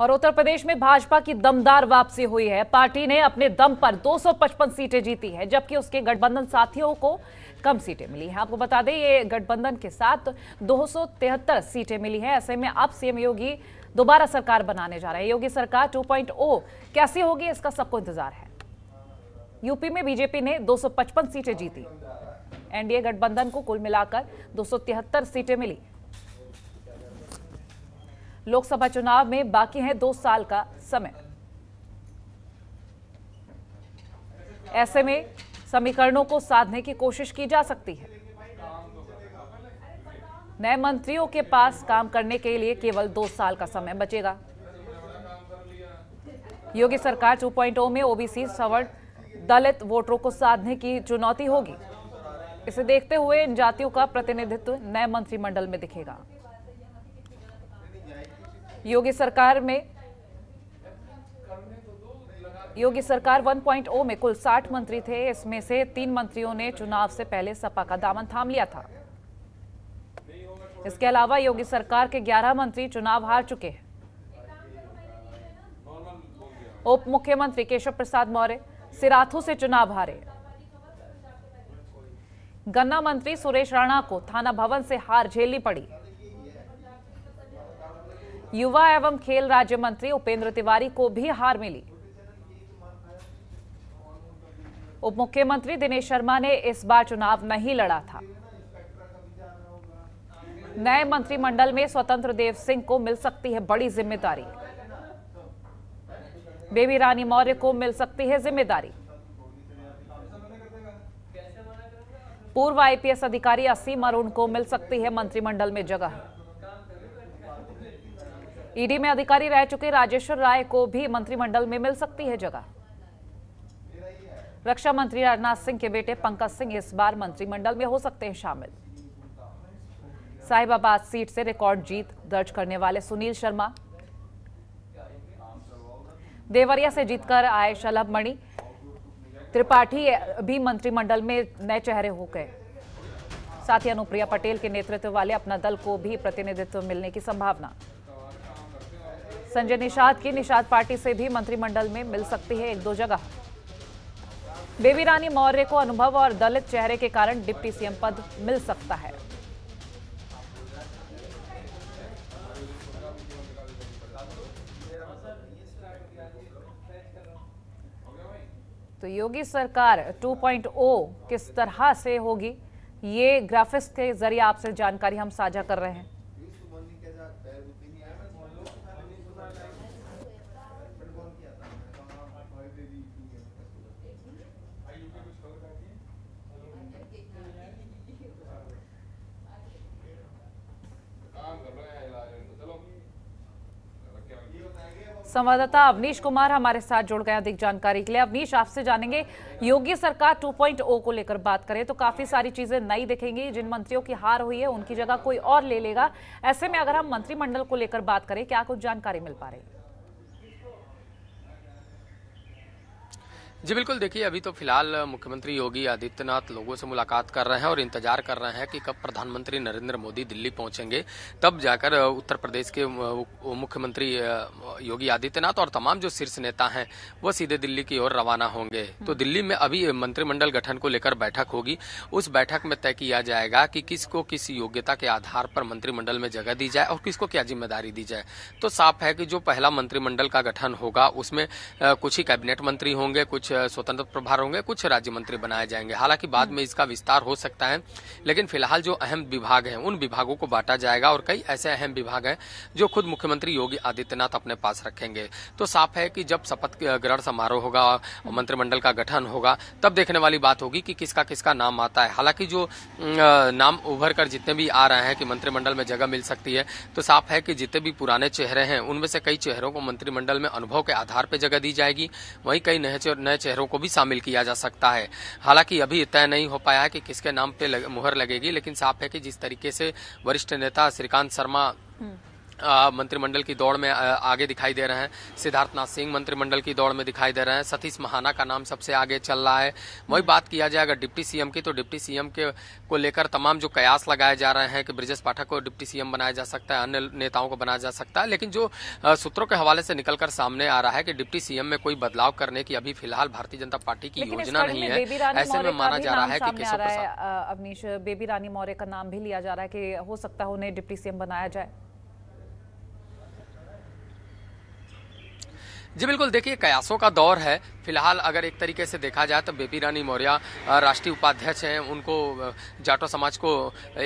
और उत्तर प्रदेश में भाजपा की दमदार वापसी हुई है पार्टी ने अपने दम पर 255 सीटें जीती है जबकि उसके गठबंधन साथियों को कम सीटें मिली हैं आपको बता दें ये गठबंधन के साथ दो सीटें मिली हैं ऐसे में अब सीएम योगी दोबारा सरकार बनाने जा रहे हैं योगी सरकार 2.0 कैसी होगी इसका सबको इंतजार है यूपी में बीजेपी ने दो सीटें जीती एनडीए गठबंधन को कुल मिलाकर दो सीटें मिली लोकसभा चुनाव में बाकी है दो साल का समय ऐसे में समीकरणों को साधने की कोशिश की जा सकती है नए मंत्रियों के पास काम करने के लिए केवल दो साल का समय बचेगा योगी सरकार 2.0 में ओबीसी सवर्ण दलित वोटरों को साधने की चुनौती होगी इसे देखते हुए इन जातियों का प्रतिनिधित्व नए मंत्रिमंडल में दिखेगा योगी सरकार में योगी सरकार 1.0 में कुल 60 मंत्री थे इसमें से तीन मंत्रियों ने चुनाव से पहले सपा का दामन थाम लिया था इसके अलावा योगी सरकार के 11 मंत्री चुनाव हार चुके हैं उप मुख्यमंत्री केशव प्रसाद मौर्य सिराथू से चुनाव हारे गन्ना मंत्री सुरेश राणा को थाना भवन से हार झेलनी पड़ी युवा एवं खेल राज्य मंत्री उपेंद्र तिवारी को भी हार मिली उप मुख्यमंत्री दिनेश शर्मा ने इस बार चुनाव नहीं लड़ा था नए मंत्रिमंडल में स्वतंत्र देव सिंह को मिल सकती है बड़ी जिम्मेदारी बेबी रानी मौर्य को मिल सकती है जिम्मेदारी पूर्व आईपीएस अधिकारी असीम अरुण को मिल सकती है मंत्रिमंडल में जगह ईडी में अधिकारी रह चुके राजेश्वर राय को भी मंत्रिमंडल में मिल सकती है जगह रक्षा मंत्री राजनाथ सिंह के बेटे पंकज सिंह इस बार मंत्रिमंडल में हो सकते हैं शामिल साहिबाबाद सीट से रिकॉर्ड जीत दर्ज करने वाले सुनील शर्मा देवरिया से जीतकर आए शलभ मणि त्रिपाठी भी मंत्रिमंडल में नए चेहरे हो गए साथ ही अनुप्रिया पटेल के नेतृत्व वाले अपना दल को भी प्रतिनिधित्व मिलने की संभावना संजय निषाद की निषाद पार्टी से भी मंत्रिमंडल में मिल सकती है एक दो जगह बेबी रानी मौर्य को अनुभव और दलित चेहरे के कारण डिप्टी सीएम पद मिल सकता है तो योगी सरकार 2.0 किस तरह से होगी ये ग्राफिक्स के जरिए आपसे जानकारी हम साझा कर रहे हैं संवाददाता अवनीश कुमार हमारे साथ जुड़ गए अधिक जानकारी के लिए अवनीश आपसे जानेंगे योगी सरकार 2.0 को लेकर बात करें तो काफी सारी चीजें नई दिखेंगी जिन मंत्रियों की हार हुई है उनकी जगह कोई और ले लेगा ऐसे में अगर हम मंत्रिमंडल को लेकर बात करें क्या कुछ जानकारी मिल पा रही है जी बिल्कुल देखिए अभी तो फिलहाल मुख्यमंत्री योगी आदित्यनाथ लोगों से मुलाकात कर रहे हैं और इंतजार कर रहे हैं कि कब प्रधानमंत्री नरेंद्र मोदी दिल्ली पहुंचेंगे तब जाकर उत्तर प्रदेश के मुख्यमंत्री योगी आदित्यनाथ और तमाम जो शीर्ष नेता हैं वो सीधे दिल्ली की ओर रवाना होंगे हम्म। तो दिल्ली में अभी मंत्रिमंडल गठन को लेकर बैठक होगी उस बैठक में तय किया जाएगा कि किसको किस योग्यता के आधार पर मंत्रिमंडल में जगह दी जाए और किसको क्या जिम्मेदारी दी जाए तो साफ है कि जो पहला मंत्रिमंडल का गठन होगा उसमें कुछ ही कैबिनेट मंत्री होंगे कुछ कुछ स्वतंत्र प्रभार होंगे कुछ राज्य मंत्री बनाए जाएंगे हालांकि बाद में इसका विस्तार हो सकता है लेकिन फिलहाल जो अहम विभाग हैं उन विभागों को बांटा जाएगा और कई ऐसे अहम विभाग हैं जो खुद मुख्यमंत्री योगी आदित्यनाथ अपने पास रखेंगे तो साफ है कि जब शपथ ग्रहण समारोह होगा मंत्रिमंडल का गठन होगा तब देखने वाली बात होगी कि किसका किसका नाम आता है हालांकि जो नाम उभर कर जितने भी आ रहे हैं कि मंत्रिमंडल में जगह मिल सकती है तो साफ है कि जितने भी पुराने चेहरे हैं उनमें से कई चेहरों को मंत्रिमंडल में अनुभव के आधार पर जगह दी जाएगी वहीं कई नए चेहरों को भी शामिल किया जा सकता है हालांकि अभी तय नहीं हो पाया है कि किसके नाम पे लग, मुहर लगेगी लेकिन साफ है कि जिस तरीके से वरिष्ठ नेता श्रीकांत शर्मा हम्म। मंत्रिमंडल की दौड़ में आगे दिखाई दे रहे हैं सिद्धार्थनाथ सिंह मंत्रिमंडल की दौड़ में दिखाई दे रहे हैं सतीश महाना का नाम सबसे आगे चल रहा है वही बात किया जाए अगर डिप्टी सीएम की तो डिप्टी सीएम के को लेकर तमाम जो कयास लगाए जा रहे हैं कि ब्रिजेश पाठक को डिप्टी सीएम बनाया जा सकता है अन्य नेताओं को बनाया जा सकता है लेकिन जो सूत्रों के हवाले से निकलकर सामने आ रहा है कि डिप्टी सीएम में कोई बदलाव करने की अभी फिलहाल भारतीय जनता पार्टी की योजना नहीं है ऐसे में माना जा रहा है कि अवनीश बेबी रानी मौर्य का नाम भी लिया जा रहा है कि हो सकता है उन्हें डिप्टी सीएम बनाया जाए जी बिल्कुल देखिए कयासों का दौर है फिलहाल अगर एक तरीके से देखा जाए तो बेबी रानी मौर्या राष्ट्रीय उपाध्यक्ष हैं उनको जाटो समाज को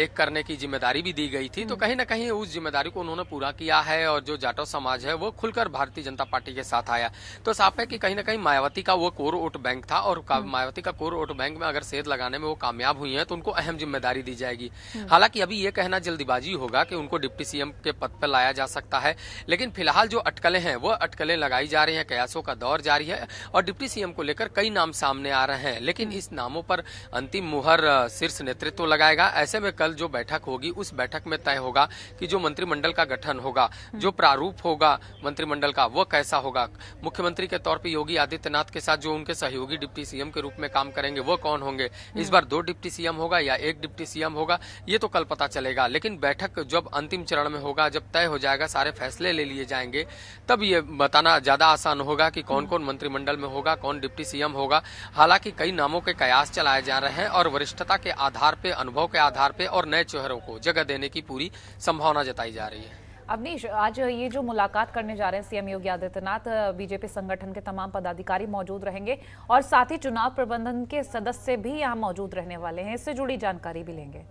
एक करने की जिम्मेदारी भी दी गई थी तो कहीं ना कहीं उस जिम्मेदारी को उन्होंने पूरा किया है और जो जाटो समाज है वो खुलकर भारतीय जनता पार्टी के साथ आया तो साफ है कि कहीं ना कहीं मायावती का वो कोर वोट बैंक था और हम्म। मायावती का कोर वोट बैंक में अगर सेध लगाने में वो कामयाब हुई है तो उनको अहम जिम्मेदारी दी जाएगी हम्म। हालांकि अभी ये कहना जल्दबाजी होगा कि उनको डिप्टी सीएम के पद पर लाया जा सकता है लेकिन फिलहाल जो अटकलें हैं वो अटकलें लगाई जा जा रहे हैं कयासों का दौर जारी है और डिप्टी सीएम को लेकर कई नाम सामने आ रहे हैं लेकिन इस नामों पर अंतिम मुहर शीर्ष नेतृत्व लगाएगा ऐसे में कल जो बैठक होगी उस बैठक में तय होगा कि जो मंत्रिमंडल का गठन होगा जो प्रारूप होगा मंत्रिमंडल का वह कैसा होगा मुख्यमंत्री के तौर पर योगी आदित्यनाथ के साथ जो उनके सहयोगी डिप्टी सीएम के रूप में काम करेंगे वो कौन होंगे इस बार दो डिप्टी सीएम होगा या एक डिप्टी सीएम होगा ये तो कल पता चलेगा लेकिन बैठक जब अंतिम चरण में होगा जब तय हो जाएगा सारे फैसले ले लिए जाएंगे तब ये बताना ज्यादा ज्यादा आसान होगा कि कौन कौन मंत्रिमंडल में होगा कौन डिप्टी सीएम होगा हालांकि कई नामों के कयास चलाए जा रहे हैं और वरिष्ठता के आधार पर अनुभव के आधार पर और नए चेहरों को जगह देने की पूरी संभावना जताई जा रही है अवनीश आज ये जो मुलाकात करने जा रहे हैं सीएम योगी आदित्यनाथ बीजेपी संगठन के तमाम पदाधिकारी मौजूद रहेंगे और साथ ही चुनाव प्रबंधन के सदस्य भी यहाँ मौजूद रहने वाले हैं इससे जुड़ी जानकारी भी लेंगे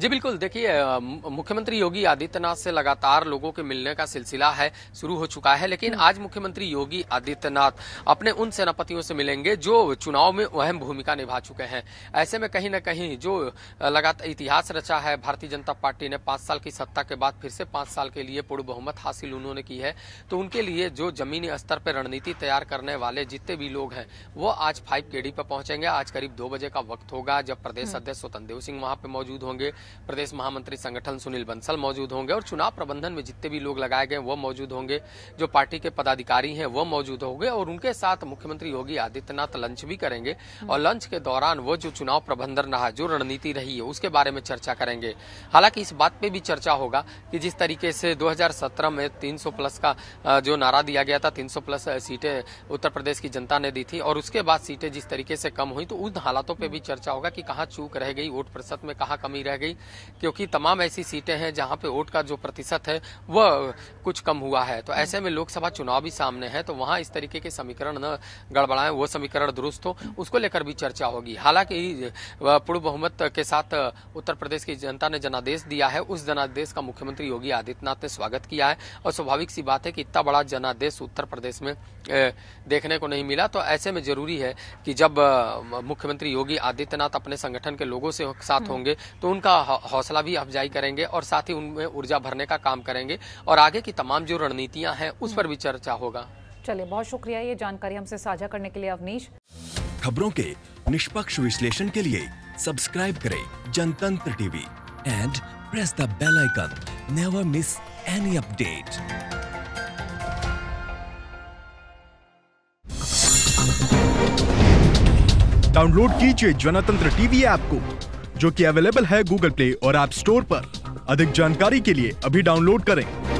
जी बिल्कुल देखिए मुख्यमंत्री योगी आदित्यनाथ से लगातार लोगों के मिलने का सिलसिला है शुरू हो चुका है लेकिन हम्म। आज मुख्यमंत्री योगी आदित्यनाथ अपने उन सेनापतियों से मिलेंगे जो चुनाव में अहम भूमिका निभा चुके हैं ऐसे में कहीं ना कहीं जो लगातार इतिहास रचा है भारतीय जनता पार्टी ने पांच साल की सत्ता के बाद फिर से पांच साल के लिए पूर्ण बहुमत हासिल उन्होंने की है तो उनके लिए जो जमीनी स्तर पर रणनीति तैयार करने वाले जितने भी लोग हैं वो आज फाइव के पर पहुंचेंगे आज करीब दो बजे का वक्त होगा जब प्रदेश हम्म। अध्यक्ष स्वतंत्र देव सिंह वहां पर मौजूद होंगे प्रदेश महामंत्री संगठन सुनील बंसल मौजूद होंगे और चुनाव प्रबंधन में जितने भी लोग लगाए गए वो मौजूद होंगे जो पार्टी के पदाधिकारी हैं वो मौजूद होंगे और उनके साथ मुख्यमंत्री योगी आदित्यनाथ लंच भी करेंगे और लंच के दौरान वो जो चुनाव प्रबंधन रहा जो रणनीति रही है उसके बारे में चर्चा करेंगे हालांकि इस बात पे भी चर्चा होगा कि जिस तरीके से दो में तीन प्लस का जो नारा दिया गया था तीन प्लस सीटें उत्तर प्रदेश की जनता ने दी थी और उसके बाद सीटें जिस तरीके से कम हुई तो उन हालातों पर भी चर्चा होगा कि कहाँ चूक रह गई वोट प्रतिशत में कहाँ कमी रह गई क्योंकि तमाम ऐसी सीटें हैं जहां पे वोट का जो प्रतिशत है वह कुछ कम हुआ है तो ऐसे में लोकसभा चुनाव भी सामने है तो वहां इस तरीके के समीकरण न गड़बड़ाएं वो समीकरण दुरुस्त हो उसको लेकर भी चर्चा होगी हालांकि पूर्व बहुमत के साथ उत्तर प्रदेश की जनता ने जनादेश दिया है उस जनादेश का मुख्यमंत्री योगी आदित्यनाथ ने स्वागत किया है और स्वाभाविक सी बात है कि इतना बड़ा जनादेश उत्तर प्रदेश में देखने को नहीं मिला तो ऐसे में जरूरी है कि जब मुख्यमंत्री योगी आदित्यनाथ अपने संगठन के लोगों से साथ हम्म। होंगे तो उनका हौसला भी अफजाई करेंगे और साथ ही उनमें ऊर्जा भरने का काम करेंगे और आगे की तमाम जो रणनीतियाँ हैं उस पर भी चर्चा होगा चलिए बहुत शुक्रिया ये जानकारी हमसे साझा करने के लिए अवनीश खबरों के निष्पक्ष विश्लेषण के लिए सब्सक्राइब करें Jantantra TV and press the bell icon never miss any update download कीजिए जनतंत्र टीवी ऐप को जो कि अवेलेबल है गूगल प्ले और एप स्टोर पर। अधिक जानकारी के लिए अभी डाउनलोड करें